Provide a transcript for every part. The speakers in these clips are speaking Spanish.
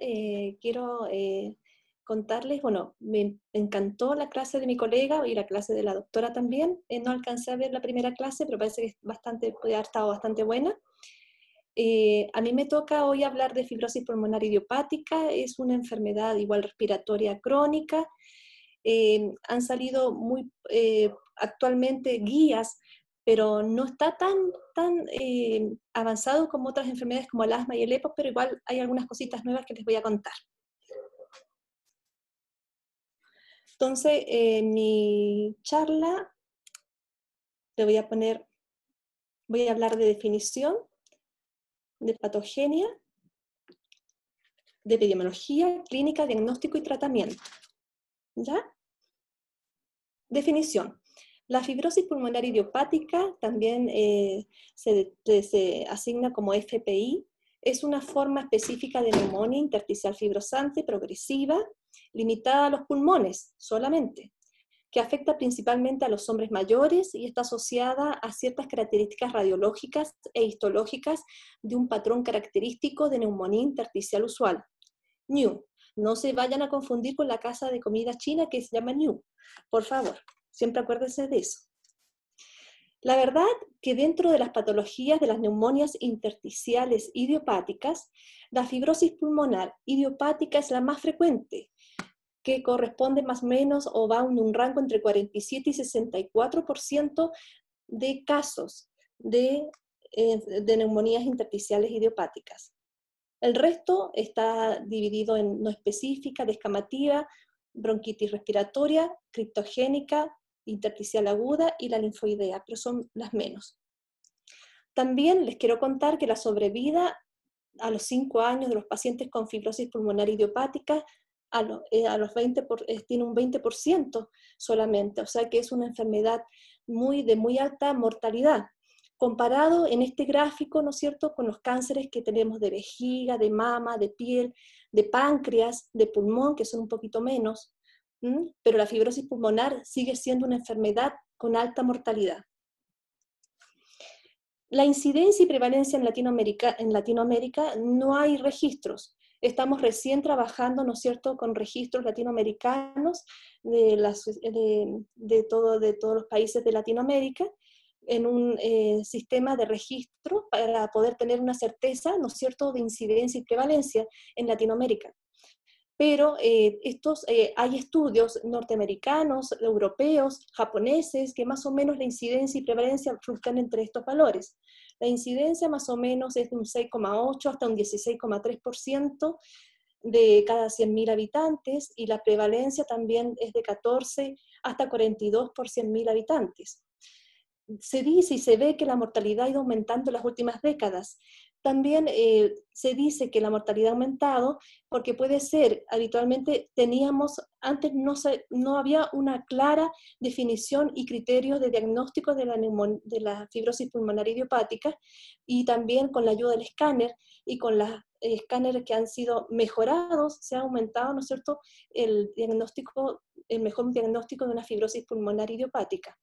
Eh, quiero eh, contarles, bueno, me encantó la clase de mi colega y la clase de la doctora también. Eh, no alcancé a ver la primera clase, pero parece que es bastante, ha estado bastante buena. a mí me toca hoy hablar de fibrosis pulmonar idiopática, es una enfermedad igual respiratoria crónica. han salido muy actualmente guías pero no está tan, tan eh, avanzado como otras enfermedades como el asma y el EPOC, pero igual hay algunas cositas nuevas que les voy a contar. Entonces, en eh, mi charla, le voy a poner, voy a hablar de definición, de patogenia, de epidemiología, clínica, diagnóstico y tratamiento. ¿Ya? Definición. La fibrosis pulmonar idiopática también eh, se, se, asigna como FPI. Es una forma específica de neumonía intersticial fibrosante progresiva, limitada a los pulmones solamente, que afecta principalmente a los hombres mayores y está asociada a ciertas características radiológicas e histológicas de un patrón característico de neumonía intersticial usual. New. No se vayan a confundir con la casa de comida china que se llama New, por favor. Siempre acuérdense de eso. La verdad que dentro de las patologías de las neumonías intersticiales idiopáticas, la fibrosis pulmonar idiopática es la más frecuente, que corresponde más o menos o va en un rango entre 47 y 64% de casos de, eh, de neumonías intersticiales idiopáticas. El resto está dividido en no específica, descamativa, bronquitis respiratoria, criptogénica, intersticial aguda y la linfoidea, pero son las menos. También les quiero contar que la sobrevida a los 5 años de los pacientes con fibrosis pulmonar idiopática a, eh, los, 20 eh, tiene un 20% solamente, o sea que es una enfermedad muy, de muy alta mortalidad. Comparado en este gráfico, ¿no es cierto?, con los cánceres que tenemos de vejiga, de mama, de piel, de páncreas, de pulmón, que son un poquito menos, pero la fibrosis pulmonar sigue siendo una enfermedad con alta mortalidad. La incidencia y prevalencia en Latinoamérica, en Latinoamérica no hay registros. Estamos recién trabajando, ¿no es cierto?, con registros latinoamericanos de, todo, de todos los países de Latinoamérica en un eh, sistema de registro para poder tener una certeza, ¿no es cierto?, de incidencia y prevalencia en Latinoamérica pero eh, estos, eh, hay estudios norteamericanos, europeos, japoneses, que más o menos la incidencia y prevalencia fluctúan entre estos valores. La incidencia más o menos es de un 6,8 hasta un 16,3% de cada 100.000 habitantes y la prevalencia también es de 14 hasta 42 por 100.000 habitantes. Se dice y se ve que la mortalidad ha ido aumentando en las últimas décadas, también eh, se dice que la mortalidad ha aumentado porque puede ser, habitualmente teníamos, antes no, había una clara definición y criterios de diagnóstico de la, fibrosis pulmonar idiopática y también con la ayuda del escáner y con los eh, escáneres que han sido mejorados, se ha aumentado, ¿no es cierto?, el diagnóstico, el mejor diagnóstico de una fibrosis pulmonar idiopática.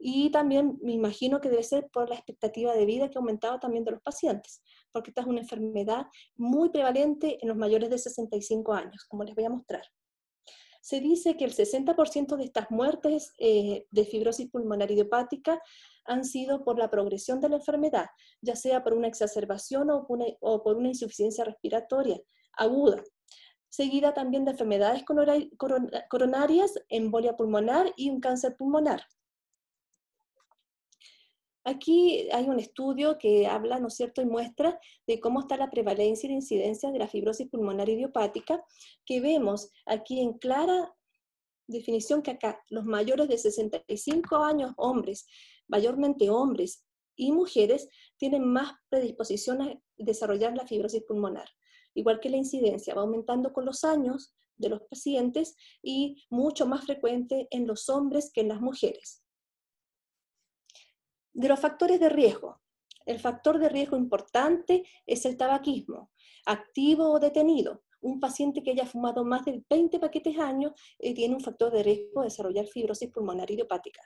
Y también me imagino que debe ser por la expectativa de vida que ha aumentado también de los pacientes, porque esta es una enfermedad muy prevalente en los mayores de 65 años, como les voy a mostrar. Se dice que el 60% de estas muertes eh, de fibrosis pulmonar idiopática han sido por la progresión de la enfermedad, ya sea por una exacerbación o por una insuficiencia respiratoria aguda, seguida también de enfermedades coronarias, embolia pulmonar y un cáncer pulmonar. Aquí hay un estudio que habla, ¿no es cierto?, y muestra de cómo está la prevalencia y la incidencia de la fibrosis pulmonar idiopática, que vemos aquí en clara definición que acá los mayores de 65 años, hombres, mayormente hombres y mujeres, tienen más predisposición a desarrollar la fibrosis pulmonar. Igual que la incidencia va aumentando con los años de los pacientes y mucho más frecuente en los hombres que en las mujeres. De los factores de riesgo, el factor de riesgo importante es el tabaquismo, activo o detenido. Un paciente que haya fumado más de 20 paquetes años eh, tiene un factor de riesgo de desarrollar fibrosis pulmonar idiopática.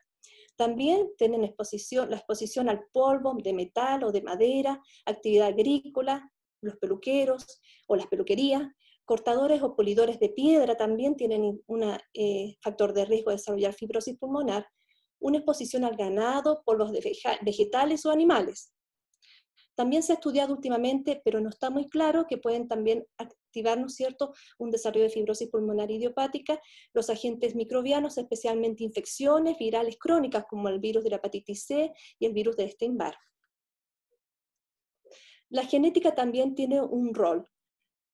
También tienen exposición, la exposición al polvo de metal o de madera, actividad agrícola, los peluqueros o las peluquerías, cortadores o polidores de piedra también tienen un eh, factor de riesgo de desarrollar fibrosis pulmonar, una exposición al ganado por los vegetales o animales. También se ha estudiado últimamente, pero no está muy claro, que pueden también activarnos, ¿cierto?, un desarrollo de fibrosis pulmonar idiopática, los agentes microbianos, especialmente infecciones virales crónicas como el virus de la hepatitis C y el virus de Epstein-Barr. La genética también tiene un rol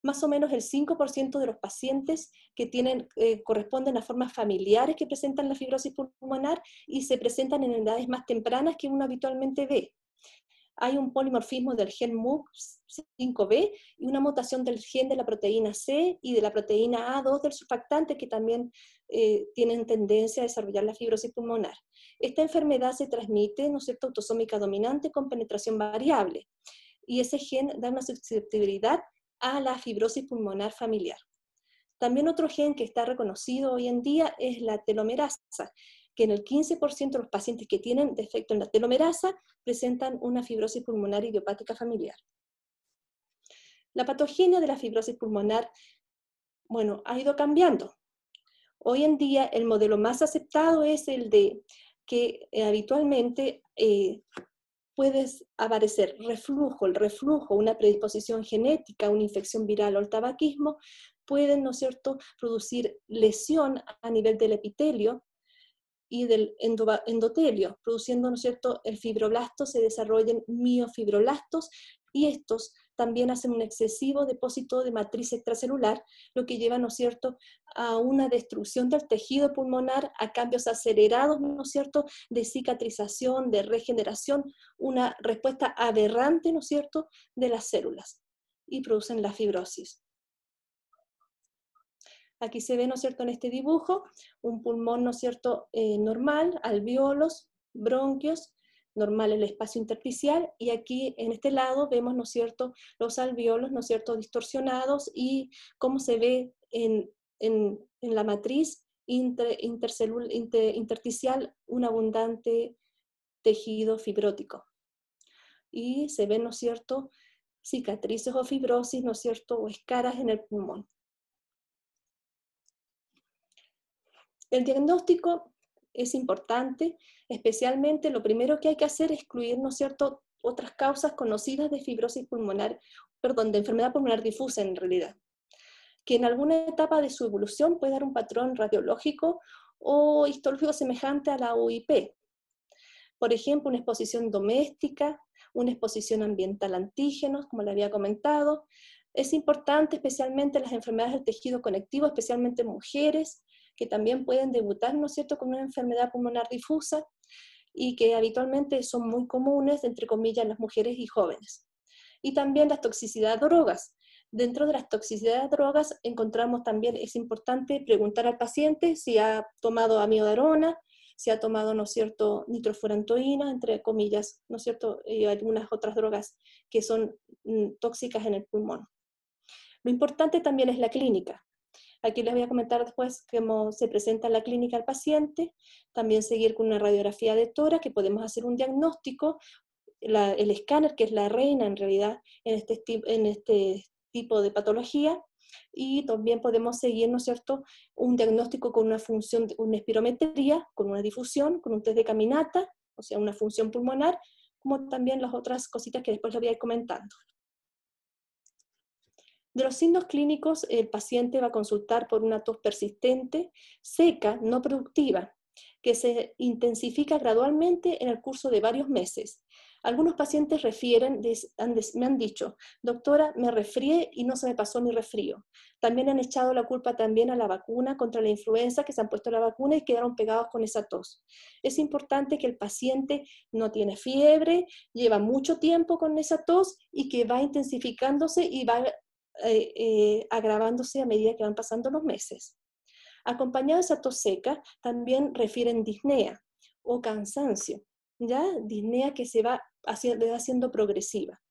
más o menos el 5% de los pacientes que tienen, eh, corresponden a formas familiares que presentan la fibrosis pulmonar y se presentan en edades más tempranas que uno habitualmente ve. Hay un polimorfismo del gen MUC5B y una mutación del gen de la proteína C y de la proteína A2 del surfactante que también eh, tienen tendencia a desarrollar la fibrosis pulmonar. Esta enfermedad se transmite, ¿no es autosómica dominante con penetración variable y ese gen da una susceptibilidad a la fibrosis pulmonar familiar. También otro gen que está reconocido hoy en día es la telomerasa, que en el 15% de los pacientes que tienen defecto en la telomerasa presentan una fibrosis pulmonar idiopática familiar. La patogenia de la fibrosis pulmonar, bueno, ha ido cambiando. Hoy en día el modelo más aceptado es el de que eh, habitualmente eh, puede aparecer reflujo, el reflujo, una predisposición genética, una infección viral o el tabaquismo, pueden, ¿no es cierto?, producir lesión a nivel del epitelio y del endotelio, produciendo, ¿no es cierto?, el fibroblasto, se desarrollan miofibroblastos y estos también hacen un excesivo depósito de matriz extracelular, lo que lleva, ¿no es cierto?, a una destrucción del tejido pulmonar, a cambios acelerados, ¿no es cierto?, de cicatrización, de regeneración, una respuesta aberrante, ¿no es cierto?, de las células y producen la fibrosis. Aquí se ve, ¿no es cierto?, en este dibujo, un pulmón, ¿no es cierto?, eh, normal, alveolos, bronquios, normal el espacio intersticial y aquí en este lado vemos, ¿no cierto?, los alveolos, ¿no es cierto?, distorsionados y cómo se ve en, la matriz inter, intersticial un abundante tejido fibrótico. Y se ven, ¿no cierto?, cicatrices o fibrosis, ¿no cierto?, o escaras en el pulmón. El diagnóstico es importante, especialmente lo primero que hay que hacer es excluir, ¿no cierto?, otras causas conocidas de fibrosis pulmonar, perdón, de enfermedad pulmonar difusa en realidad, que en alguna etapa de su evolución puede dar un patrón radiológico o histológico semejante a la UIP. Por ejemplo, una exposición doméstica, una exposición ambiental a antígenos, como le había comentado. Es importante especialmente las enfermedades del tejido conectivo, especialmente mujeres, que también pueden debutar, ¿no es cierto?, con una enfermedad pulmonar difusa y que habitualmente son muy comunes, entre comillas, en las mujeres y jóvenes. Y también las toxicidad de drogas. Dentro de las toxicidad de drogas encontramos también, es importante preguntar al paciente si ha tomado amiodarona, si ha tomado, ¿no es cierto?, nitrofurantoína, entre comillas, ¿no es cierto?, y algunas otras drogas que son mm, tóxicas en el pulmón. Lo importante también es la clínica. Aquí les voy a comentar después cómo se presenta la clínica al paciente, también seguir con una radiografía de tora, que podemos hacer un diagnóstico, el escáner, que es la reina en realidad en este, en este tipo de patología, y también podemos seguir, ¿no es cierto?, un diagnóstico con una función, una espirometría, con una difusión, con un test de caminata, o sea, una función pulmonar, como también las otras cositas que después les voy a ir comentando. De los signos clínicos, el paciente va a consultar por una tos persistente, seca, no productiva, que se intensifica gradualmente en el curso de varios meses. Algunos pacientes refieren, me han dicho, doctora, me refrié y no se me pasó mi refrío. También han echado la culpa también a la vacuna contra la influenza, que se han puesto la vacuna y quedaron pegados con esa tos. Es importante que el paciente no tiene fiebre, lleva mucho tiempo con esa tos y que va intensificándose y va eh, eh, agravándose a medida que van pasando los meses. Acompañados a esa tos seca, también refieren disnea o cansancio, ¿ya? Disnea que se va haciendo, progresiva.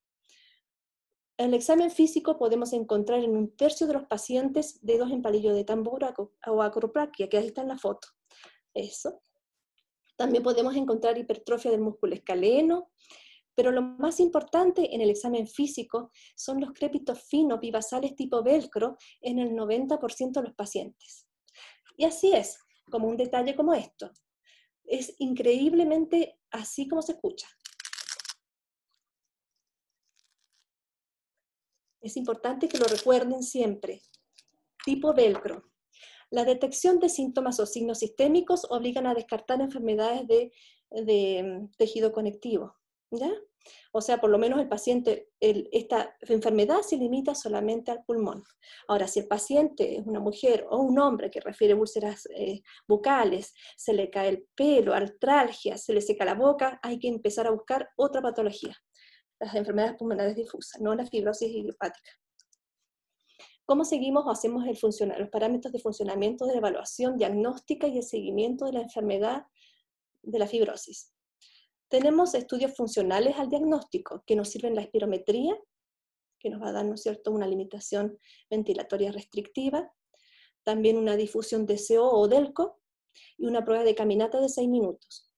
En El examen físico podemos encontrar en un tercio de los pacientes dedos en palillo de tambor o acropraquia, que ahí está en la foto. Eso. También podemos encontrar hipertrofia del músculo escaleno, pero lo más importante en el examen físico son los crépitos finos bivasales tipo velcro en el 90% de los pacientes. Y así es, como un detalle como esto. Es increíblemente así como se escucha. Es importante que lo recuerden siempre. Tipo velcro. La detección de síntomas o signos sistémicos obligan a descartar enfermedades de, de mm, tejido conectivo. ¿ya? O sea, por lo menos el paciente, esta enfermedad se limita solamente al pulmón. Ahora, si el paciente es una mujer o un hombre que refiere úlceras eh, bucales, se le cae el pelo, artralgia, se le seca la boca, hay que empezar a buscar otra patología, las enfermedades pulmonares difusas, no la fibrosis idiopática. ¿Cómo seguimos o hacemos los parámetros de funcionamiento de la evaluación diagnóstica y el seguimiento de la enfermedad de la fibrosis? Tenemos estudios funcionales al diagnóstico, que nos sirven la espirometría, que nos va a dar ¿no cierto? una limitación ventilatoria restrictiva, también una difusión de CO o DELCO e y una prueba de caminata de 6 minutos.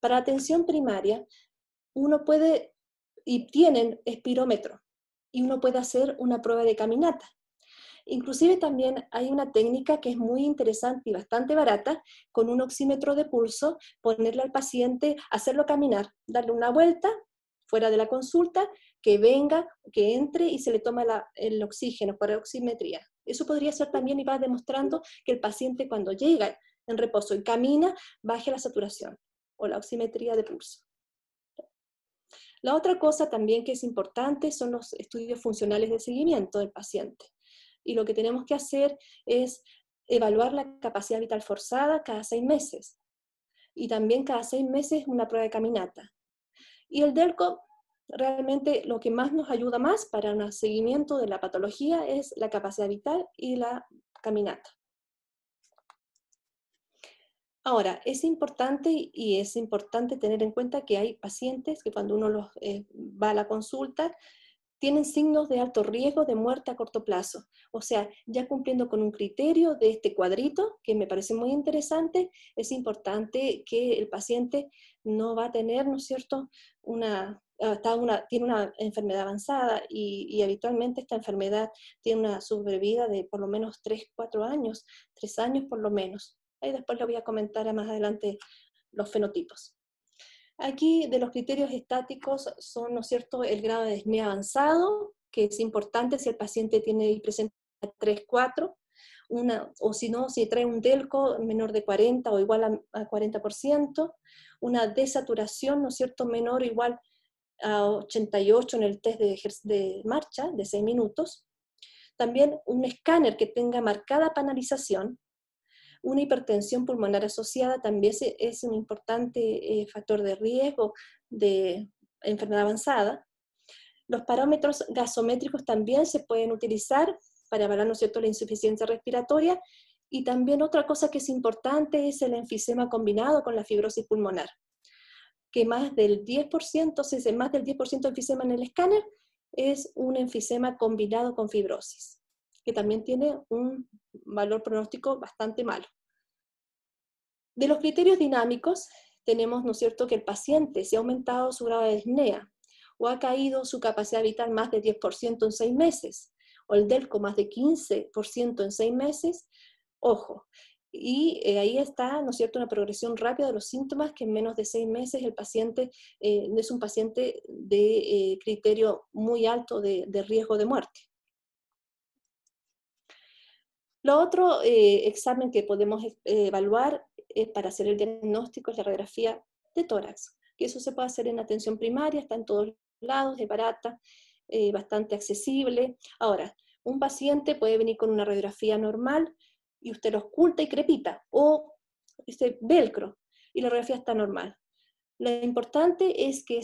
Para atención primaria, uno puede, y tienen espirómetro, y uno puede hacer una prueba de caminata. Inclusive también hay una técnica que es muy interesante y bastante barata, con un oxímetro de pulso, ponerle al paciente, hacerlo caminar, darle una vuelta fuera de la consulta, que venga, que entre y se le toma el oxígeno por oximetría. Eso podría ser también y va demostrando que el paciente cuando llega en reposo y camina, baje la saturación o la oximetría de pulso. La otra cosa también que es importante son los estudios funcionales de seguimiento del paciente y lo que tenemos que hacer es evaluar la capacidad vital forzada cada seis meses y también cada seis meses una prueba de caminata. Y el DELCO realmente lo que más nos ayuda más para un seguimiento de la patología es la capacidad vital y la caminata. Ahora, es importante y es importante tener en cuenta que hay pacientes que cuando uno los eh, va a la consulta tienen signos de alto riesgo de muerte a corto plazo. O sea, ya cumpliendo con un criterio de este cuadrito, que me parece muy interesante, es importante que el paciente no va a tener, ¿no es cierto?, una, ah, tiene una enfermedad avanzada y, y, habitualmente esta enfermedad tiene una sobrevida de por lo menos 3, 4 años, 3 años por lo menos. Ahí después le voy a comentar más adelante los fenotipos. Aquí de los criterios estáticos son, ¿no cierto?, el grado de disnea avanzado, que es importante si el paciente tiene presente 3, 4, una, o si no, si trae un delco menor de 40 o igual a, 40%, una desaturación, ¿no es cierto?, menor o igual a 88 en el test de, de marcha de 6 minutos. También un escáner que tenga marcada panalización, una hipertensión pulmonar asociada también es un importante eh, factor de riesgo de enfermedad avanzada. Los parámetros gasométricos también se pueden utilizar para evaluar ¿no cierto? la insuficiencia respiratoria y también otra cosa que es importante es el enfisema combinado con la fibrosis pulmonar, que más del 10%, si más del 10% de enfisema en el escáner es un enfisema combinado con fibrosis que también tiene un valor pronóstico bastante malo. De los criterios dinámicos, tenemos, ¿no es cierto?, que el paciente se ha aumentado su grado de disnea o ha caído su capacidad vital más de 10% en seis meses, o el DELCO más de 15% en seis meses, ojo. Y eh, ahí está, ¿no es cierto?, una progresión rápida de los síntomas que en menos de seis meses el paciente eh, es un paciente de eh, criterio muy alto de riesgo de muerte. El otro eh, examen que podemos e-, eh, evaluar eh, para hacer el diagnóstico es la radiografía de tórax, que eso se puede hacer en atención primaria, está en todos lados, es barata, bastante accesible. Ahora, un paciente puede venir con una radiografía normal y usted lo oculta y crepita, o este velcro, y la radiografía está normal. Lo importante es que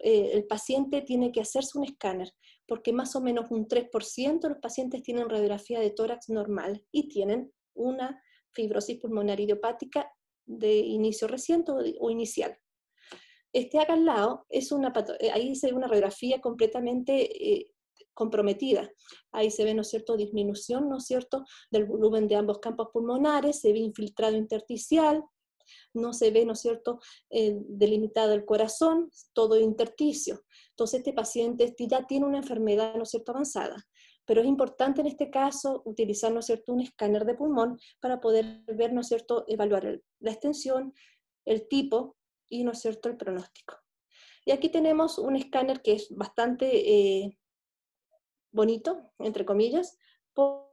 eh, el paciente tiene que hacerse un escáner, porque más o menos un 3% de los pacientes tienen radiografía de tórax normal y tienen una fibrosis pulmonar idiopática de inicio reciente o, inicial. Este acá al lado, es una eh, ahí se ve una radiografía completamente eh, comprometida. Ahí se ve, ¿no es cierto?, disminución, ¿no cierto?, del volumen de ambos campos pulmonares, se ve infiltrado intersticial, no se ve, ¿no es cierto?, eh, delimitado el corazón, todo intersticio. Entonces este paciente ya tiene una enfermedad, ¿no cierto?, avanzada. Pero es importante en este caso utilizar, ¿no es cierto?, un escáner de pulmón para poder ver, ¿no es cierto?, evaluar la extensión, el tipo y, ¿no es cierto?, el pronóstico. Y aquí tenemos un escáner que es bastante eh, bonito, entre comillas,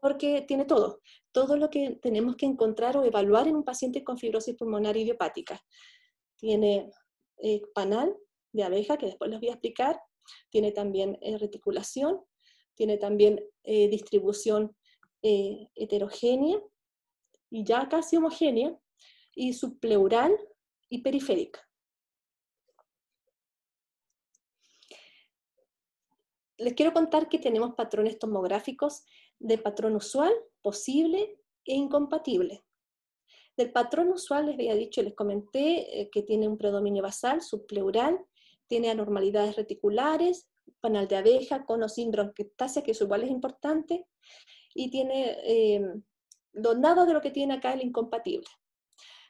porque tiene todo, todo lo que tenemos que encontrar o evaluar en un paciente con fibrosis pulmonar idiopática. Tiene eh, panal de abeja, que después les voy a explicar, tiene también eh, reticulación, tiene también eh, distribución heterogénea y ya casi homogénea, y subpleural y periférica. les quiero contar que tenemos patrones tomográficos de patrón usual, posible e incompatible. Del patrón usual les había dicho, y les comenté eh, que tiene un predominio basal, subpleural, tiene anormalidades reticulares, panal de abeja con o sin bronquiectasia, que es igual es importante, y tiene eh, nada de lo que tiene acá el incompatible.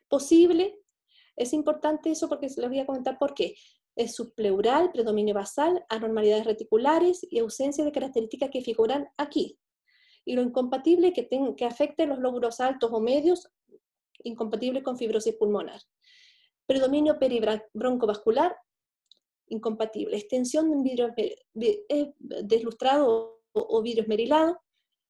Posible, es importante eso porque les voy a comentar por qué es subpleural, predominio basal, anormalidades reticulares y ausencia de características que figuran aquí. Y lo incompatible que, tenga que afecte los lóbulos altos o medios, incompatible con fibrosis pulmonar. Predominio peribroncovascular, incompatible. Extensión de un vidrio eh, eh, deslustrado o vidrio merilado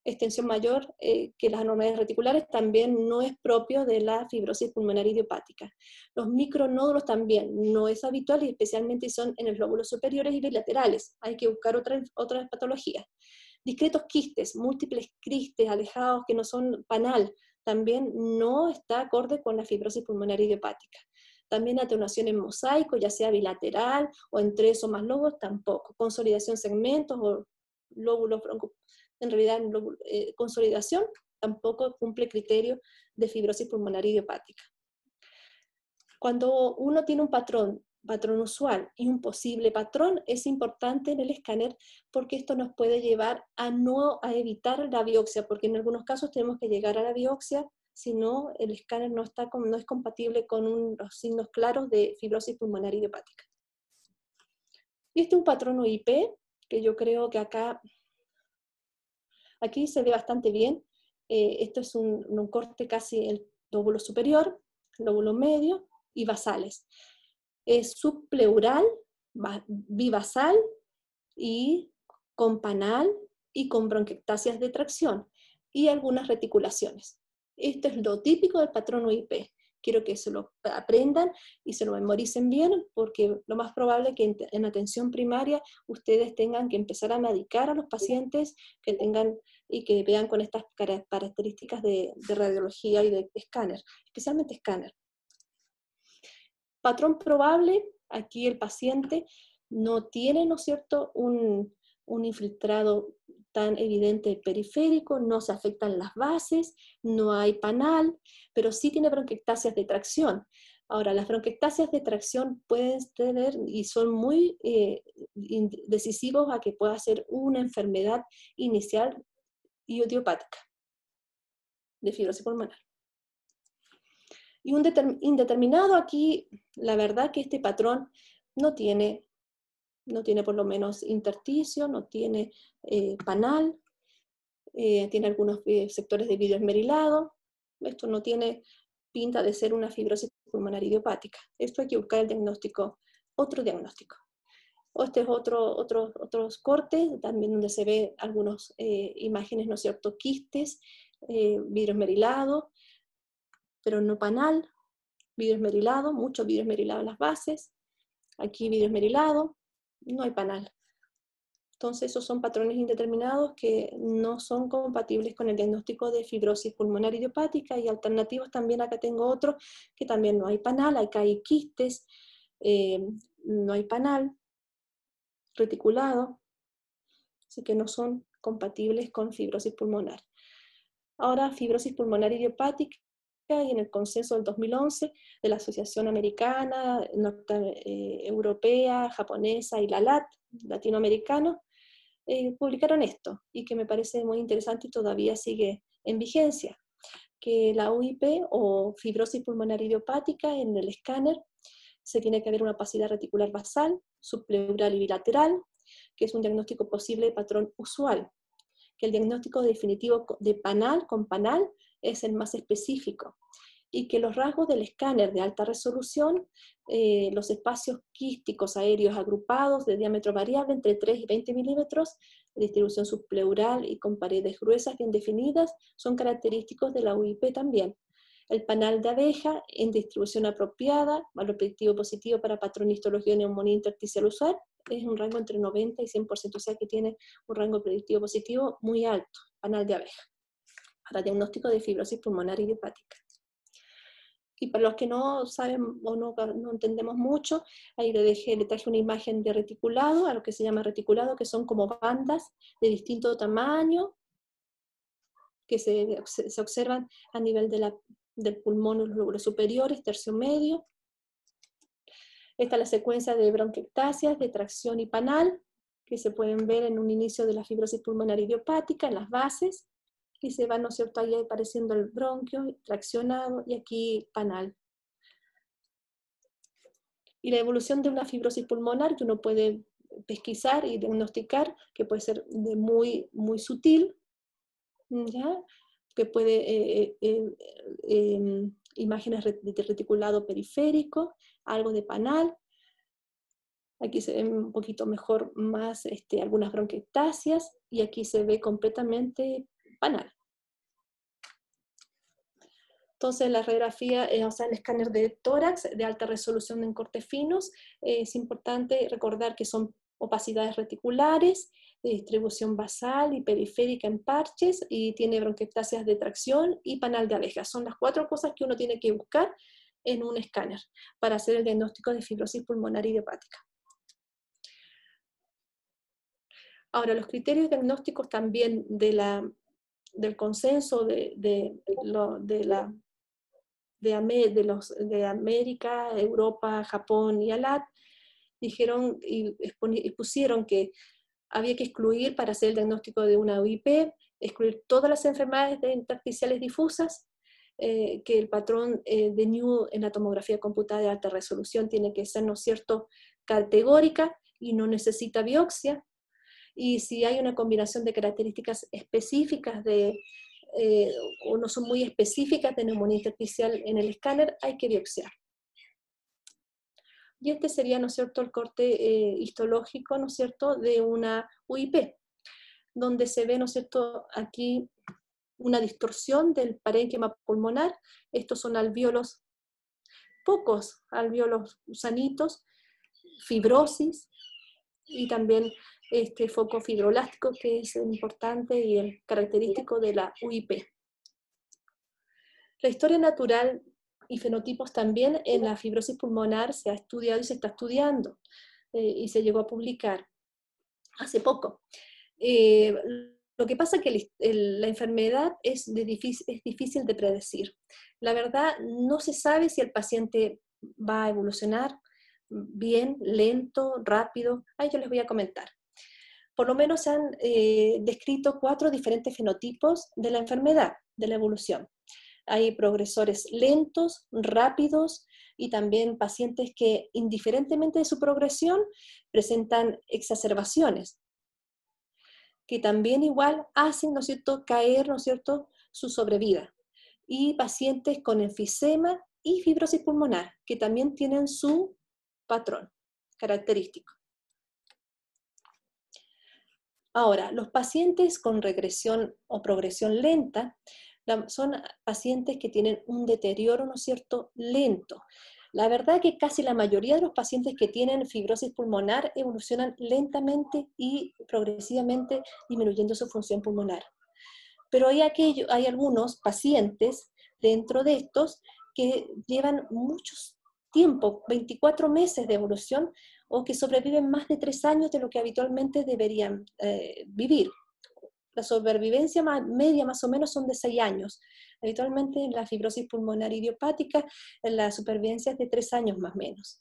extensión mayor eh, que las anomalías reticulares, también no es propio de la fibrosis pulmonar idiopática. Los micronódulos también no es habitual y especialmente son en los lóbulos superiores y bilaterales. Hay que buscar otras patologías. Discretos quistes, múltiples quistes alejados que no son panal, también no está acorde con la fibrosis pulmonar idiopática. También atenuación en mosaico, ya sea bilateral o en tres o más lóbulos, tampoco. Consolidación segmentos o lóbulos bronco en realidad eh, consolidación tampoco cumple criterio de fibrosis pulmonar idiopática. Cuando uno tiene un patrón, patrón usual y un posible patrón, es importante en el escáner porque esto nos puede llevar a no a evitar la biopsia, porque en algunos casos tenemos que llegar a la biopsia, si no el escáner no, está no es compatible con los signos claros de fibrosis pulmonar idiopática. Y este es un patrón OIP, que yo creo que acá Aquí se ve bastante bien. Eh, esto es un, corte casi el lóbulo superior, lóbulo medio y basales. Es subpleural, bivasal y con panal y con bronquiectasias de tracción y algunas reticulaciones. Esto es lo típico del patrón UIP quiero que se lo aprendan y se lo memoricen bien, porque lo más probable es que en, atención primaria ustedes tengan que empezar a medicar a los pacientes que tengan y que vean con estas características de, radiología y de escáner, especialmente escáner. Patrón probable, aquí el paciente no tiene, ¿no es cierto?, un, un infiltrado tan evidente periférico, no se afectan las bases, no hay panal, pero sí tiene bronquiectasias de tracción. Ahora, las bronquiectasias de tracción pueden tener y son muy eh, decisivos a que pueda ser una enfermedad inicial y idiopática de fibrosis pulmonar. Y un indeterminado aquí, la verdad que este patrón no tiene no tiene por lo menos intersticio, no tiene eh, panal, eh, tiene algunos eh, sectores de vidrio esmerilado. Esto no tiene pinta de ser una fibrosis pulmonar idiopática. Esto hay que buscar el diagnóstico, otro diagnóstico. este es otro, otro, otros cortes, también donde se ve algunas imágenes, ¿no es cierto?, quistes, vidrio esmerilado, pero no panal, vidrio esmerilado, mucho vidrio esmerilado en las bases, aquí vidrio esmerilado, no hay panal. Entonces, esos son patrones indeterminados que no son compatibles con el diagnóstico de fibrosis pulmonar idiopática y alternativos también acá tengo otro, que también no hay panal, acá hay quistes, eh, no hay panal reticulado, así que no son compatibles con fibrosis pulmonar. Ahora, fibrosis pulmonar idiopática y en el consenso del 2011 de la Asociación Americana, Norte, eh, Europea, Japonesa y la LAT, latinoamericano, eh, publicaron esto y que me parece muy interesante y todavía sigue en vigencia, que la UIP o fibrosis pulmonar idiopática en el escáner se tiene que ver una opacidad reticular basal, subpleural y bilateral, que es un diagnóstico posible de patrón usual, que el diagnóstico definitivo de panal con panal es el más específico y que los rasgos del escáner de alta resolución, eh, los espacios quísticos aéreos agrupados de diámetro variable entre 3 y 20 milímetros, distribución subpleural y con paredes gruesas bien definidas, son característicos de la UIP también. El panal de abeja en distribución apropiada, valor predictivo positivo para patrón histología de neumonía usual, es un rango entre 90 y 100%, o sea que tiene un rango predictivo positivo muy alto, panal de abeja para diagnóstico de fibrosis pulmonar idiopática. Y para los que no saben o no, entendemos mucho, ahí le, dejé, le traje una imagen de reticulado, a lo que se llama reticulado, que son como bandas de distinto tamaño que se, se observan a nivel de la, del pulmón, los lóbulos superiores, tercio medio. Esta es la secuencia de bronquiectasias, de tracción y panal, que se pueden ver en un inicio de la fibrosis pulmonar idiopática, en las bases y se va, ¿no es cierto?, ahí apareciendo el bronquio, traccionado y aquí panal. Y la evolución de una fibrosis pulmonar que uno puede pesquisar y diagnosticar, que puede ser muy, muy sutil, que puede eh, eh, eh, em, imágenes de reticulado periférico, algo de panal. Aquí se ve un poquito mejor más este, algunas bronquiectasias y aquí se ve completamente panal. Entonces, la radiografía, eh, o sea, el escáner de tórax de alta resolución en cortes finos, eh, es importante recordar que son opacidades reticulares, de distribución basal y periférica en parches, y tiene bronquiectasias de tracción y panal de abejas. Son las cuatro cosas que uno tiene que buscar en un escáner para hacer el diagnóstico de fibrosis pulmonar idiopática. Ahora, los criterios diagnósticos también de la, del consenso de la de, los, de América, Europa, Japón y ALAT, dijeron y, expusieron que había que excluir para hacer el diagnóstico de una OIP, excluir todas las enfermedades intersticiales difusas, eh, que el patrón eh, de New en la tomografía computada de alta resolución tiene que ser, ¿no es cierto?, categórica y no necesita biopsia. Y si hay una combinación de características específicas de, eh, o no son muy específicas de neumonía intersticial en el escáner, hay que biopsiar. Y este sería, ¿no es cierto?, el corte eh, histológico, ¿no es cierto?, de una UIP, donde se ve, ¿no es cierto?, aquí una distorsión del parénquima pulmonar. Estos son alvéolos, pocos alvéolos sanitos, fibrosis y también este foco fibrolástico que es importante y el característico de la UIP. La historia natural y fenotipos también en la fibrosis pulmonar se ha estudiado y se está estudiando eh, y se llegó a publicar hace poco. Eh, lo que pasa es que la enfermedad es, es difícil de predecir. La verdad, no se sabe si el paciente va a evolucionar bien, lento, rápido. Ahí yo les voy a comentar por lo menos se han eh, descrito cuatro diferentes fenotipos de la enfermedad, de la evolución. Hay progresores lentos, rápidos y también pacientes que indiferentemente de su progresión presentan exacerbaciones, que también igual hacen, ¿no cierto?, caer, ¿no cierto?, su sobrevida. Y pacientes con enfisema y fibrosis pulmonar, que también tienen su patrón característico. Ahora, los pacientes con regresión o progresión lenta son pacientes que tienen un deterioro, ¿no es cierto?, lento. La verdad que casi la mayoría de los pacientes que tienen fibrosis pulmonar evolucionan lentamente y progresivamente disminuyendo su función pulmonar. Pero hay, hay algunos pacientes dentro de estos que llevan muchos tiempo, 24 meses de evolución, o que sobreviven más de tres años de lo que habitualmente deberían eh, vivir. La sobrevivencia media más o menos son de seis años. Habitualmente en la fibrosis pulmonar idiopática eh, la supervivencia es de tres años más o menos.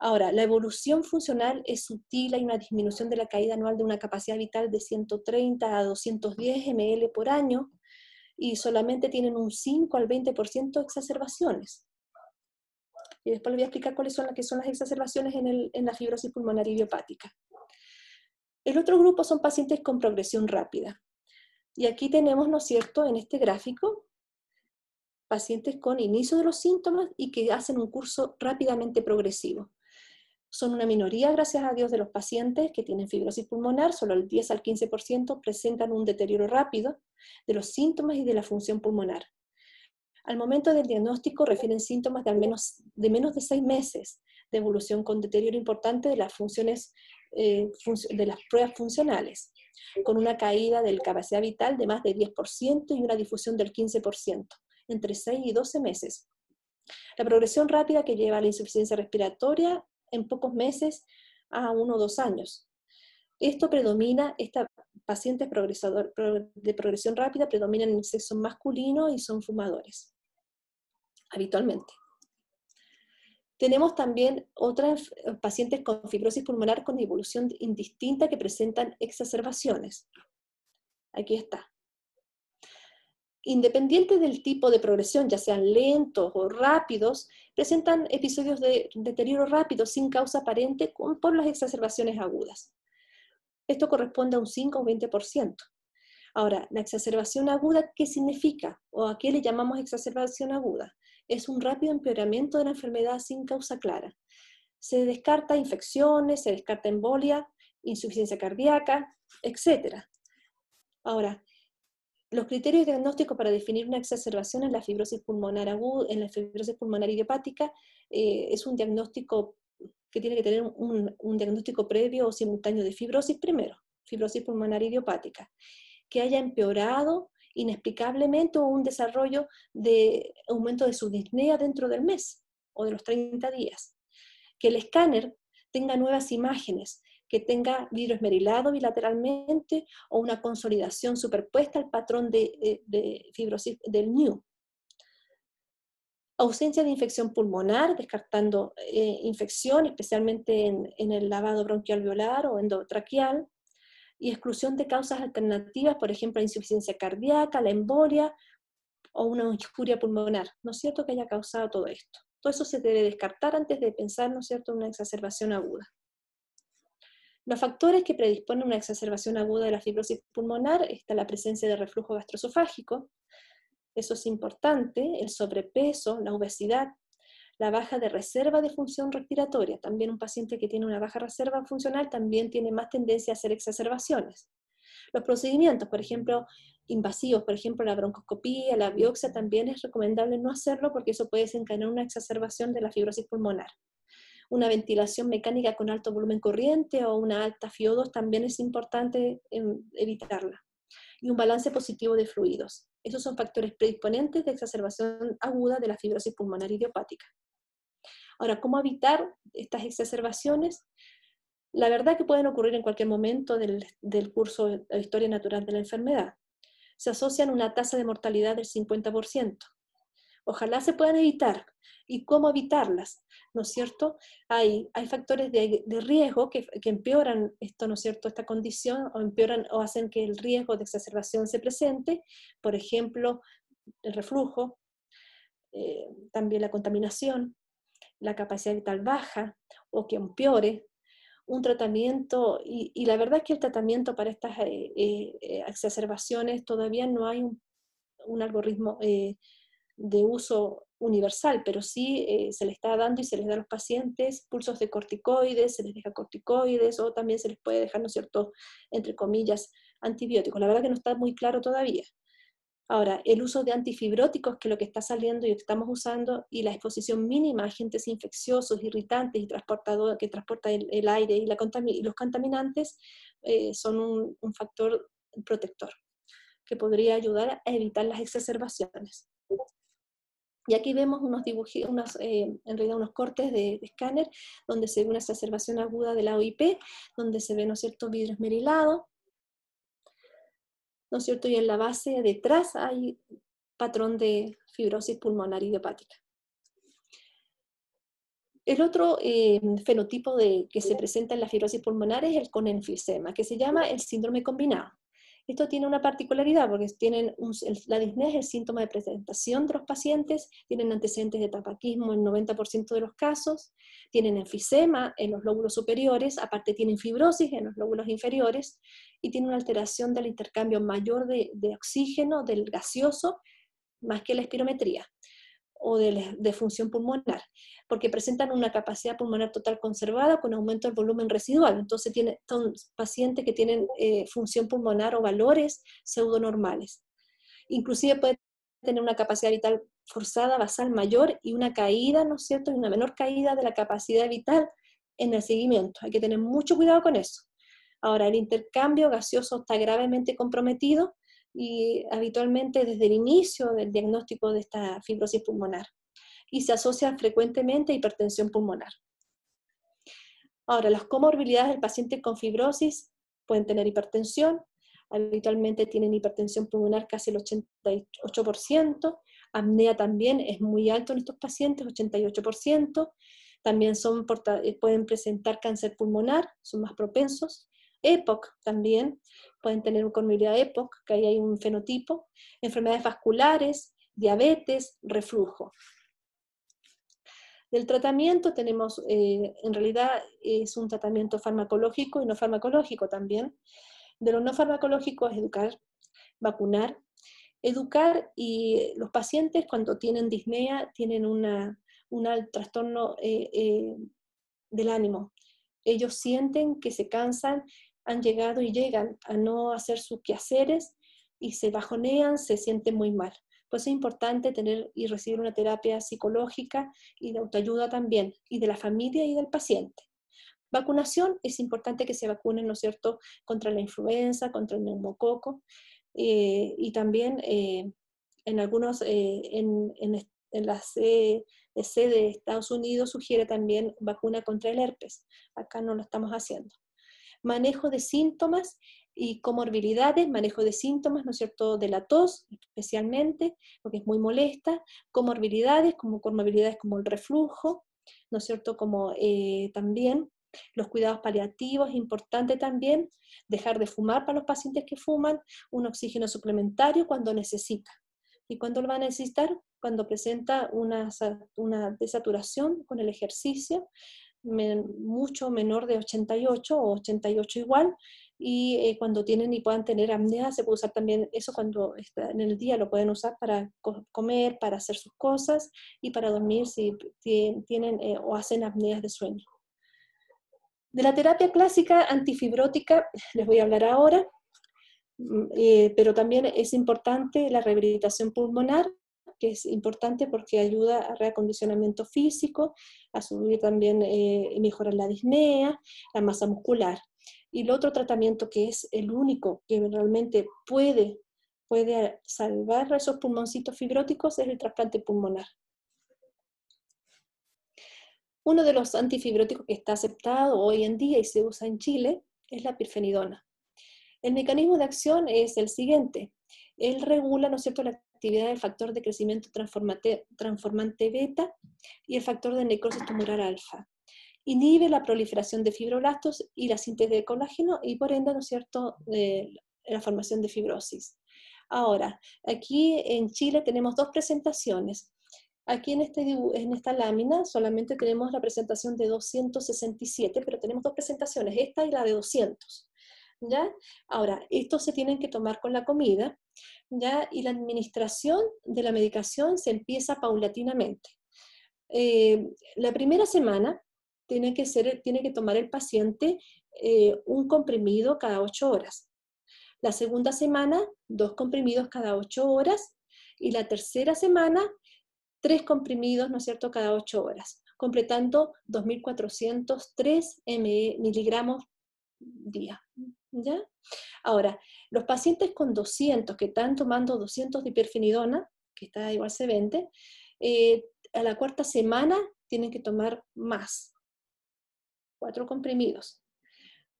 Ahora, la evolución funcional es sutil, hay una disminución de la caída anual de una capacidad vital de 130 a 210 ml por año y solamente tienen un 5 al 20% de exacerbaciones y después les voy a explicar cuáles son las que son las exacerbaciones en, en la fibrosis pulmonar idiopática. El otro grupo son pacientes con progresión rápida. Y aquí tenemos, ¿no es cierto?, en este gráfico, pacientes con inicio de los síntomas y que hacen un curso rápidamente progresivo. Son una minoría, gracias a Dios, de los pacientes que tienen fibrosis pulmonar, solo el 10 al 15% presentan un deterioro rápido de los síntomas y de la función pulmonar. Al momento del diagnóstico refieren síntomas de, al menos, de menos de seis meses de evolución con deterioro importante de las, funciones, eh, de las pruebas funcionales, con una caída de la capacidad vital de más de 10% y una difusión del 15%, entre 6 y 12 meses. La progresión rápida que lleva a la insuficiencia respiratoria en pocos meses a uno o dos años. Esto predomina, estos pacientes de progresión rápida predominan en el sexo masculino y son fumadores habitualmente. Tenemos también otras eh, pacientes con fibrosis pulmonar con evolución indistinta que presentan exacerbaciones. Aquí está. Independiente del tipo de progresión, ya sean lentos o rápidos, presentan episodios de deterioro rápido sin causa aparente por las exacerbaciones agudas. Esto corresponde a un 5 o 20%. Ahora, la exacerbación aguda, ¿qué significa? ¿O a qué le llamamos exacerbación aguda? es un rápido empeoramiento de la enfermedad sin causa clara. Se descarta infecciones, se descarta embolia, insuficiencia cardíaca, etc. Ahora, los criterios diagnósticos para definir una exacerbación en la fibrosis pulmonar aguda, en la fibrosis pulmonar idiopática, eh, es un diagnóstico que tiene que tener un, un diagnóstico previo o simultáneo de fibrosis primero, fibrosis pulmonar idiopática, que haya empeorado inexplicablemente un desarrollo de aumento de su disnea dentro del mes o de los 30 días. Que el escáner tenga nuevas imágenes, que tenga vidrio esmerilado bilateralmente o una consolidación superpuesta al patrón de, eh, fibrosis del NEW. Ausencia de infección pulmonar, descartando eh, infección, especialmente en, el lavado bronquial-violar o endotraqueal y exclusión de causas alternativas, por ejemplo, insuficiencia cardíaca, la embolia o una injuria pulmonar, ¿no es cierto?, que haya causado todo esto. Todo eso se debe descartar antes de pensar, ¿no es cierto?, en una exacerbación aguda. Los factores que predisponen a una exacerbación aguda de la fibrosis pulmonar está la presencia de reflujo gastroesofágico, eso es importante, el sobrepeso, la obesidad, la baja de reserva de función respiratoria. También un paciente que tiene una baja reserva funcional también tiene más tendencia a hacer exacerbaciones. Los procedimientos, por ejemplo, invasivos, por ejemplo, la broncoscopía, la biopsia, también es recomendable no hacerlo porque eso puede desencadenar una exacerbación de la fibrosis pulmonar. Una ventilación mecánica con alto volumen corriente o una alta FIO2 también es importante em, evitarla. Y un balance positivo de fluidos. Esos son factores predisponentes de exacerbación aguda de la fibrosis pulmonar idiopática. Ahora, ¿cómo evitar estas exacerbaciones? La verdad que pueden ocurrir en cualquier momento del, del curso de historia natural de la enfermedad. Se asocian una tasa de mortalidad del 50%. Ojalá se puedan evitar. ¿Y cómo evitarlas? ¿No es cierto? Hay, hay factores de, de riesgo que, que, empeoran esto, ¿no es cierto?, esta condición o empeoran o hacen que el riesgo de exacerbación se presente. Por ejemplo, el reflujo, eh, también la contaminación, la capacidad vital baja o que empeore, un tratamiento, y, la verdad es que el tratamiento para estas eh, eh, exacerbaciones todavía no hay un, algoritmo eh, de uso universal, pero sí se le está dando y se les da a los pacientes pulsos de corticoides, se les deja corticoides o también se les puede dejar, ¿no cierto?, entre comillas, antibióticos. La verdad que no está muy claro todavía. Ahora, el uso de antifibróticos, que es lo que está saliendo y estamos usando, y la exposición mínima a agentes infecciosos, irritantes y que transporta el, aire y, los contaminantes, eh, son un, factor protector que podría ayudar a evitar las exacerbaciones. Y aquí vemos unos dibujos, eh, en realidad unos cortes de, escáner, donde se ve una exacerbación aguda de la OIP, donde se ve, ¿no cierto?, vidrio esmerilado, ¿no es cierto? Y en la base detrás hay patrón de fibrosis pulmonar idiopática. El otro eh, fenotipo de, que se presenta en la fibrosis pulmonar es el con enfisema, que se llama el síndrome combinado. Esto tiene una particularidad porque tienen la disnea es el síntoma de presentación de los pacientes, tienen antecedentes de tabaquismo en 90% de los casos, tienen enfisema en los lóbulos superiores, aparte tienen fibrosis en los lóbulos inferiores, y tiene una alteración del intercambio mayor de, oxígeno, del gaseoso, más que la espirometría o de, función pulmonar, porque presentan una capacidad pulmonar total conservada con aumento del volumen residual. Entonces, tiene, son pacientes que tienen eh, función pulmonar o valores pseudonormales. Inclusive puede tener una capacidad vital forzada basal mayor y una caída, ¿no es cierto?, y una menor caída de la capacidad vital en el seguimiento. Hay que tener mucho cuidado con eso. Ahora, el intercambio gaseoso está gravemente comprometido y habitualmente desde el inicio del diagnóstico de esta fibrosis pulmonar y se asocia frecuentemente a hipertensión pulmonar. Ahora, las comorbilidades del paciente con fibrosis pueden tener hipertensión, habitualmente tienen hipertensión pulmonar casi el 88%, apnea también es muy alto en estos pacientes, 88%, también son, pueden presentar cáncer pulmonar, son más propensos, EPOC también, pueden tener comorbilidad EPOC, que ahí hay un fenotipo, enfermedades vasculares, diabetes, reflujo. Del tratamiento tenemos, eh, en realidad es un tratamiento farmacológico y no farmacológico también. De lo no farmacológico es educar, vacunar. Educar y los pacientes cuando tienen disnea tienen una, un trastorno eh, eh, del ánimo. Ellos sienten que se cansan han llegado y llegan a no hacer sus quehaceres y se bajonean, se sienten muy mal. Pues es importante tener y recibir una terapia psicológica y de autoayuda también, y de la familia y del paciente. Vacunación, es importante que se vacunen, ¿no es cierto?, contra la influenza, contra el neumococo, eh, y también eh, en algunos, eh, en, la CDC de Estados Unidos sugiere también vacuna contra el herpes. Acá no lo estamos haciendo manejo de síntomas y comorbilidades, manejo de síntomas, ¿no es cierto?, de la tos especialmente, porque es muy molesta, comorbilidades, como comorbilidades como el reflujo, ¿no es cierto?, como eh, también los cuidados paliativos, importante también dejar de fumar para los pacientes que fuman, un oxígeno suplementario cuando necesita. ¿Y cuándo lo va a necesitar? Cuando presenta una, una desaturación con el ejercicio, mucho menor de 88 o 88 igual, y eh, cuando tienen y puedan tener apnea, se puede usar también eso cuando está en el día, lo pueden usar para comer, para hacer sus cosas y para dormir si tienen eh, o hacen apneas de sueño. De la terapia clásica antifibrótica les voy a hablar ahora, mm, eh, pero también es importante la rehabilitación pulmonar que es importante porque ayuda a reacondicionamiento físico, a subir también eh, y mejorar la disnea, la masa muscular. Y el otro tratamiento que es el único que realmente puede, puede salvar esos pulmoncitos fibróticos es el trasplante pulmonar. Uno de los antifibróticos que está aceptado hoy en día y se usa en Chile es la pirfenidona. El mecanismo de acción es el siguiente. Él regula, ¿no es cierto?, la actividad del factor de crecimiento transformante, beta y el factor de necrosis tumoral alfa. Inhibe la proliferación de fibroblastos y la síntesis de colágeno y por ende, ¿no es cierto?, eh, la formación de fibrosis. Ahora, aquí en Chile tenemos dos presentaciones. Aquí en, este, en esta lámina solamente tenemos la presentación de 267, pero tenemos dos presentaciones, esta y la de 200. ¿ya? Ahora, estos se tienen que tomar con la comida y la administración de la medicación se empieza paulatinamente. Eh, la primera semana tiene que, tiene que tomar el paciente eh, un comprimido cada ocho horas. La segunda semana, dos comprimidos cada ocho horas. Y la tercera semana, tres comprimidos, ¿no es cierto?, cada ocho horas, completando 2.403 miligramos día. ¿ya? Ahora, los pacientes con 200, que están tomando 200 de hiperfinidona, que está igual se vende, eh, a la cuarta semana tienen que tomar más, cuatro comprimidos,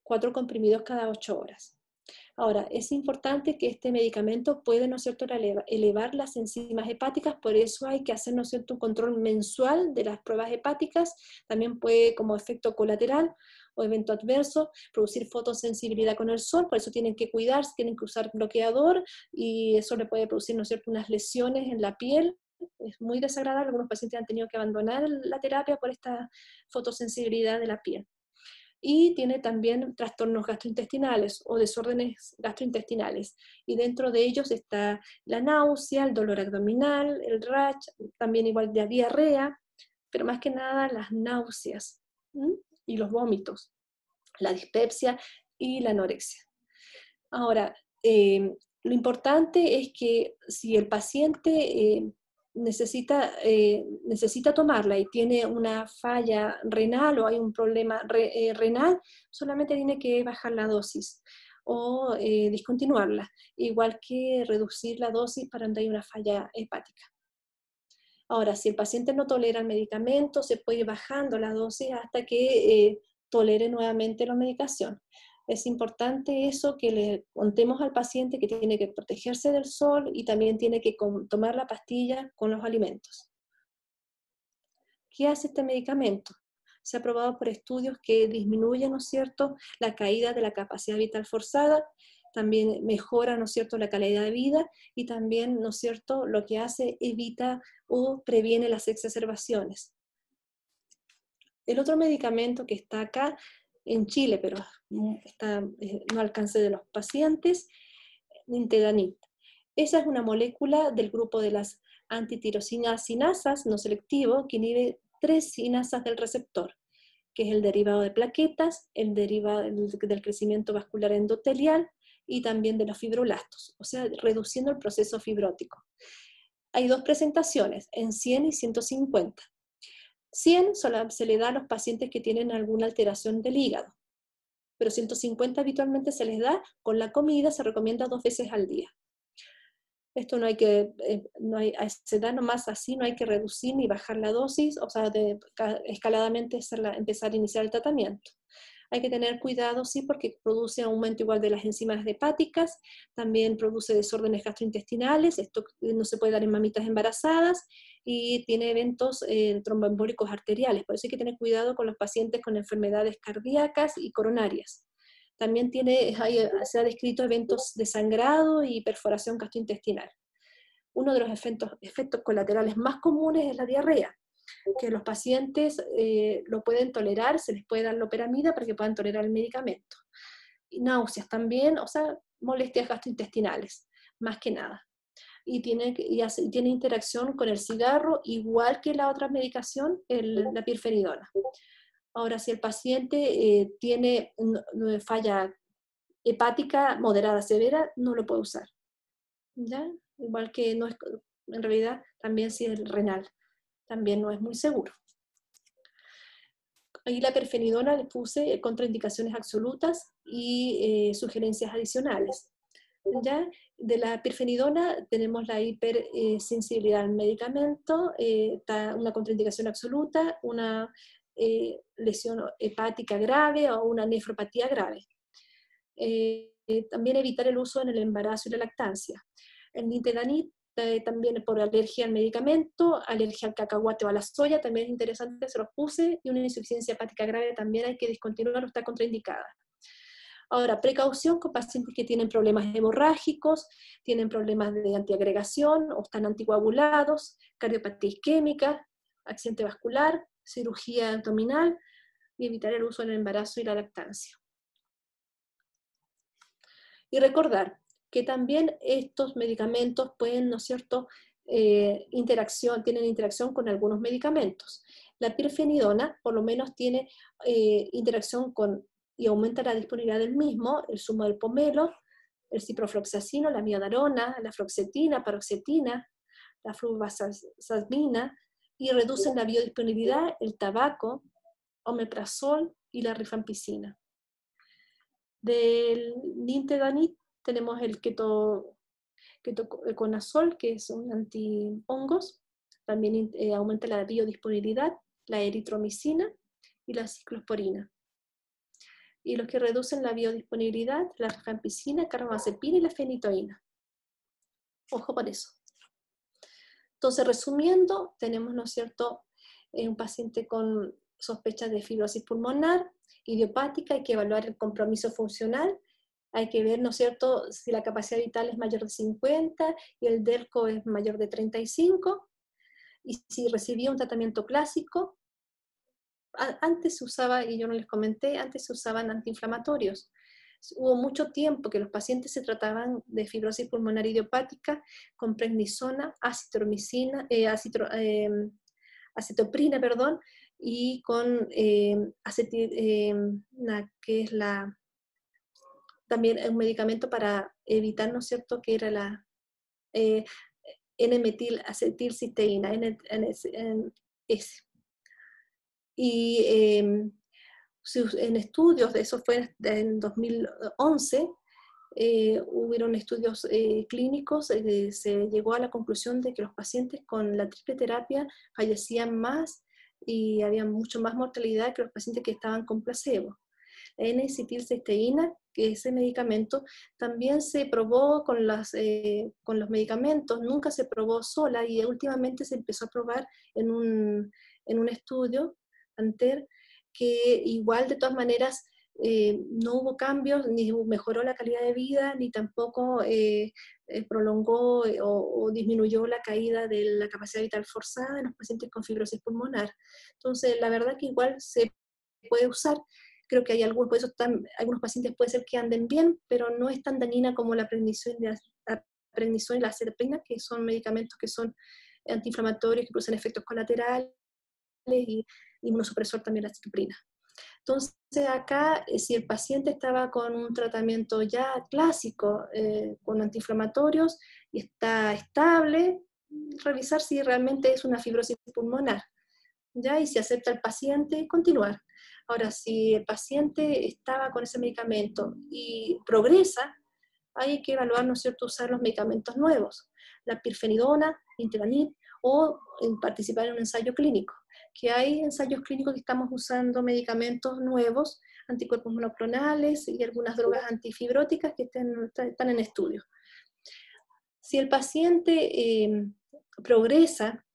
cuatro comprimidos cada ocho horas. Ahora, es importante que este medicamento puede, ¿no es cierto?, elevar, las enzimas hepáticas, por eso hay que hacer, ¿no cierto?, un control mensual de las pruebas hepáticas, también puede como efecto colateral o evento adverso, producir fotosensibilidad con el sol, por eso tienen que cuidarse, tienen que usar bloqueador y eso le puede producir, ¿no es cierto?, unas lesiones en la piel. Es muy desagradable, algunos pacientes han tenido que abandonar la terapia por esta fotosensibilidad de la piel y tiene también trastornos gastrointestinales o desórdenes gastrointestinales. Y dentro de ellos está la náusea, el dolor abdominal, el rash, también igual de diarrea, pero más que nada las náuseas y los vómitos, la dispepsia y la anorexia. Ahora, eh, lo importante es que si el paciente eh, necesita, eh, necesita tomarla y tiene una falla renal o hay un problema renal, solamente tiene que bajar la dosis o discontinuarla, igual que reducir la dosis para donde hay una falla hepática. Ahora, si el paciente no tolera el medicamento, se puede ir bajando la dosis hasta que eh, tolere nuevamente la medicación. Es importante eso que le contemos al paciente que tiene que protegerse del sol y también tiene que tomar la pastilla con los alimentos. ¿Qué hace este medicamento? se ha probado por estudios que disminuye, ¿no es cierto?, la caída de la capacidad vital forzada también mejora, ¿no es cierto?, la calidad de vida y también, ¿no es cierto?, lo que hace evita o previene las exacerbaciones. El otro medicamento que está acá en Chile, pero no eh, alcance de los pacientes, nintedanib. Esa es una molécula del grupo de las antitirosinasas no selectivo que inhibe tres sinasas del receptor, que es el derivado de plaquetas, el derivado del crecimiento vascular endotelial y también de los fibroblastos, o sea, reduciendo el proceso fibrótico. Hay dos presentaciones, en 100 y 150. 100 solo se le da a los pacientes que tienen alguna alteración del hígado, pero 150 habitualmente se les da con la comida, se recomienda dos veces al día. Esto no hay que, eh, no hay, se da nomás así, no hay que reducir ni bajar la dosis, o sea, escaladamente empezar a iniciar el tratamiento. Hay que tener cuidado, sí, porque produce aumento igual de las enzimas hepáticas, también produce desórdenes gastrointestinales, esto no se puede dar en mamitas embarazadas y tiene eventos eh, tromboembólicos arteriales. Por eso hay que tener cuidado con los pacientes con enfermedades cardíacas y coronarias. También tiene, se ha descrito eventos de sangrado y perforación gastrointestinal. Uno de los efectos, efectos colaterales más comunes es la diarrea que los pacientes eh, lo pueden tolerar, se les puede dar loperamida para que puedan tolerar el medicamento. Y náuseas también, o sea, molestias gastrointestinales, más que nada. Y tiene, tiene interacción con el cigarro, igual que la otra medicación, el, la pirferidona. Ahora, si el paciente eh, tiene falla hepática moderada severa, no lo puede usar. ¿Ya? Igual que no en realidad también si es renal también no es muy seguro. Ahí la perfenidona le puse eh, contraindicaciones absolutas y eh, sugerencias adicionales. ¿ya? De la perfenidona tenemos la hipersensibilidad eh, al medicamento, eh, una contraindicación absoluta, una lesión hepática grave o una nefropatía grave. también evitar el uso en el embarazo y la lactancia. El nitedanib eh, también por alergia al medicamento, alergia al cacahuate o a la soya, también es interesante, se los puse, y una insuficiencia hepática grave también hay que discontinuar o está contraindicada. Ahora, precaución con pacientes que tienen problemas hemorrágicos, tienen problemas de antiagregación o están anticoagulados, cardiopatía isquémica, accidente vascular, cirugía abdominal y evitar el uso en el embarazo y la lactancia. Y recordar, que también estos medicamentos pueden, ¿no es cierto?, eh, interacción, tienen interacción con algunos medicamentos. La pirfenidona por lo menos tiene eh, interacción con y aumenta la disponibilidad del mismo, el zumo del pomelo, el ciprofloxacino, la miodarona, la floxetina, paroxetina, la fluvasasmina, y reducen la biodisponibilidad, el tabaco, omeprazol y la rifampicina. Del danito, tenemos el keto, ketoconazol, eh, que es un antihongos, también eh, aumenta la biodisponibilidad, la eritromicina y la ciclosporina. Y los que reducen la biodisponibilidad, la rifampicina, carbamazepina y la fenitoína. Ojo por eso. Entonces, resumiendo, tenemos, ¿no es cierto?, eh, un paciente con sospechas de fibrosis pulmonar, idiopática, hay que evaluar el compromiso funcional, hay que ver, ¿no es cierto?, si la capacidad vital es mayor de 50 y el DERCO es mayor de 35, y si recibía un tratamiento clásico. Antes se usaba, y yo no les comenté, antes se usaban antiinflamatorios. Hubo mucho tiempo que los pacientes se trataban de fibrosis pulmonar idiopática con prednisona, eh, em, acetoprina, perdón, y con eh, que es la también un medicamento para evitar, ¿no es cierto?, que era la eh, N-metilacetilcisteína, N, S. Y em, en estudios, de eso fue en 2011, eh, hubieron estudios eh, clínicos, eh, se llegó a la conclusión de que los pacientes con la triple terapia fallecían más y había mucho más mortalidad que los pacientes que estaban con placebo. N-acetilcisteína ese medicamento, también se probó con, las, eh, con los medicamentos, nunca se probó sola y últimamente se empezó a probar en un, en un estudio, anterior que igual de todas maneras eh, no hubo cambios, ni mejoró la calidad de vida, ni tampoco eh, prolongó o, disminuyó la caída de la capacidad vital forzada en los pacientes con fibrosis pulmonar. Entonces, la verdad que igual se puede usar Creo que hay algunos, algunos pacientes puede ser que anden bien, pero no es tan dañina como la aprendizón y la serpina, que son medicamentos que son antiinflamatorios, que producen efectos colaterales y inmunosupresor también la disciplina Entonces, acá, eh, si el paciente estaba con un tratamiento ya clásico, eh, con antiinflamatorios, y está estable, revisar si realmente es una fibrosis pulmonar, ¿ya? Y si acepta el paciente, continuar. Ahora, si el paciente estaba con ese medicamento y progresa, hay que evaluar, ¿no es cierto?, usar los medicamentos nuevos, la pirfenidona, intranit, o participar en un ensayo clínico. Que hay ensayos clínicos que estamos usando medicamentos nuevos, anticuerpos monoclonales y algunas drogas antifibróticas que están en estudio. Si el paciente eh, progresa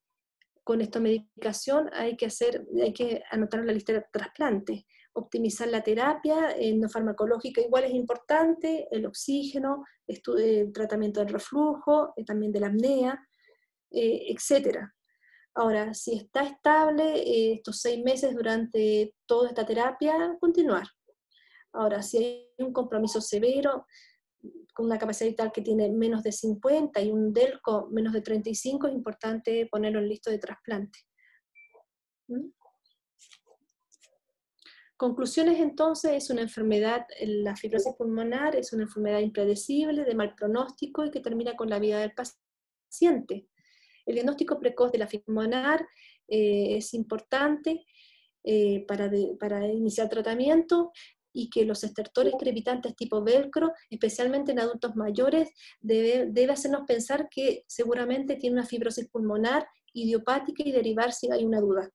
con esta medicación hay que, hacer, hay que anotar la lista de trasplantes, optimizar la terapia en no farmacológica, igual es importante, el oxígeno, el tratamiento del reflujo, eh, también de la apnea, eh, etc. Ahora, si está estable eh, estos seis meses durante toda esta terapia, continuar. Ahora, si hay un compromiso severo, con una capacidad vital que tiene menos de 50 y un DELCO menos de 35, es importante ponerlo en listo de trasplante. ¿Mm? Conclusiones entonces, es una enfermedad, eh, la fibrosis pulmonar es una enfermedad impredecible, de mal pronóstico y que termina con la vida del paciente. El diagnóstico precoz de la fibrosis pulmonar eh, es importante eh, para, para iniciar tratamiento y que los estertores crepitantes tipo velcro, especialmente en adultos mayores, debe, hacernos pensar que seguramente tiene una fibrosis pulmonar idiopática y derivar si hay una duda.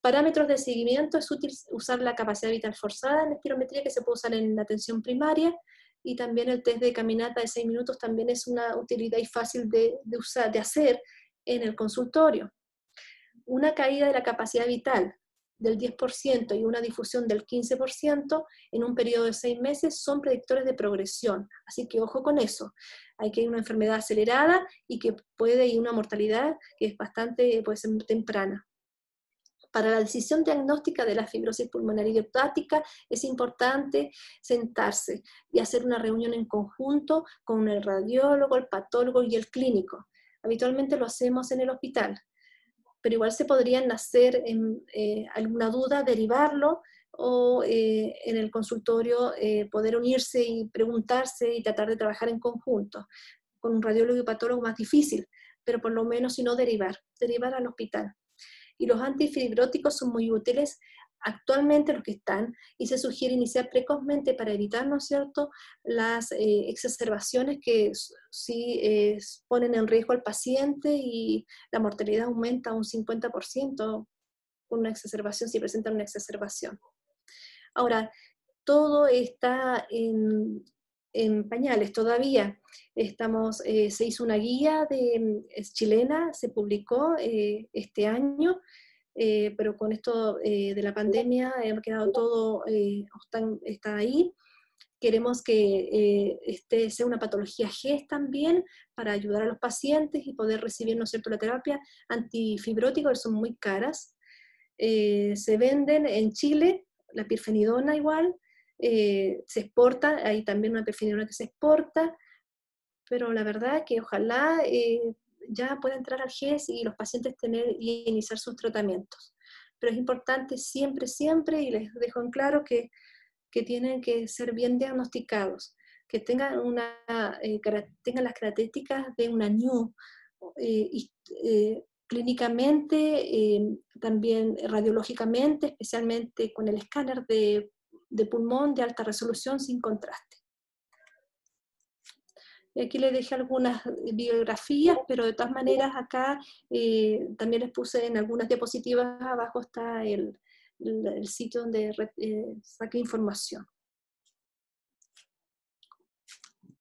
Parámetros de seguimiento, es útil usar la capacidad vital forzada en la espirometría que se puede usar en la atención primaria y también el test de caminata de 6 minutos también es una utilidad y fácil de, usar, de hacer en el consultorio. Una caída de la capacidad vital, del 10% y una difusión del 15% en un periodo de seis meses son predictores de progresión. Así que ojo con eso. Hay que hay una enfermedad acelerada y que puede ir una mortalidad que es bastante, puede ser temprana. Para la decisión diagnóstica de la fibrosis pulmonar idiopática es importante sentarse y hacer una reunión en conjunto con el radiólogo, el patólogo y el clínico. Habitualmente lo hacemos en el hospital, pero igual se podrían nacer en, eh, alguna duda, derivarlo o eh, en el consultorio eh, poder unirse y preguntarse y tratar de trabajar en conjunto. Con un radiólogo y patólogo más difícil, pero por lo menos si no derivar, derivar al hospital. Y los antifibróticos son muy útiles actualmente los que están y se sugiere iniciar precozmente para evitar, ¿no es cierto?, las eh, exacerbaciones que sí eh, ponen en riesgo al paciente y la mortalidad aumenta un 50% con una exacerbación, si presentan una exacerbación. Ahora, todo está en, pañales todavía. Estamos, eh, se hizo una guía de, mm, chilena, se publicó este año, eh, pero con esto eh, de la pandemia hemos quedado todo, eh, está ahí. Queremos que este sea una patología GES también para ayudar a los pacientes y poder recibir, ¿no sé cierto?, la terapia antifibrótica, que son muy caras. se venden en Chile, la pirfenidona igual, se exporta, hay también una pirfenidona que se exporta, pero la verdad que ojalá ya puede entrar al GES y los pacientes tener y iniciar sus tratamientos. Pero es importante siempre, siempre, y les dejo en claro que, tienen que ser bien diagnosticados, que tengan, una, eh, tengan las características de una NU. Eh, eh, clínicamente, también radiológicamente, especialmente con el escáner de pulmón de alta resolución sin contraste aquí les dejé algunas biografías, pero de todas maneras acá eh, también les puse en algunas diapositivas, abajo está el, sitio donde eh, saqué información.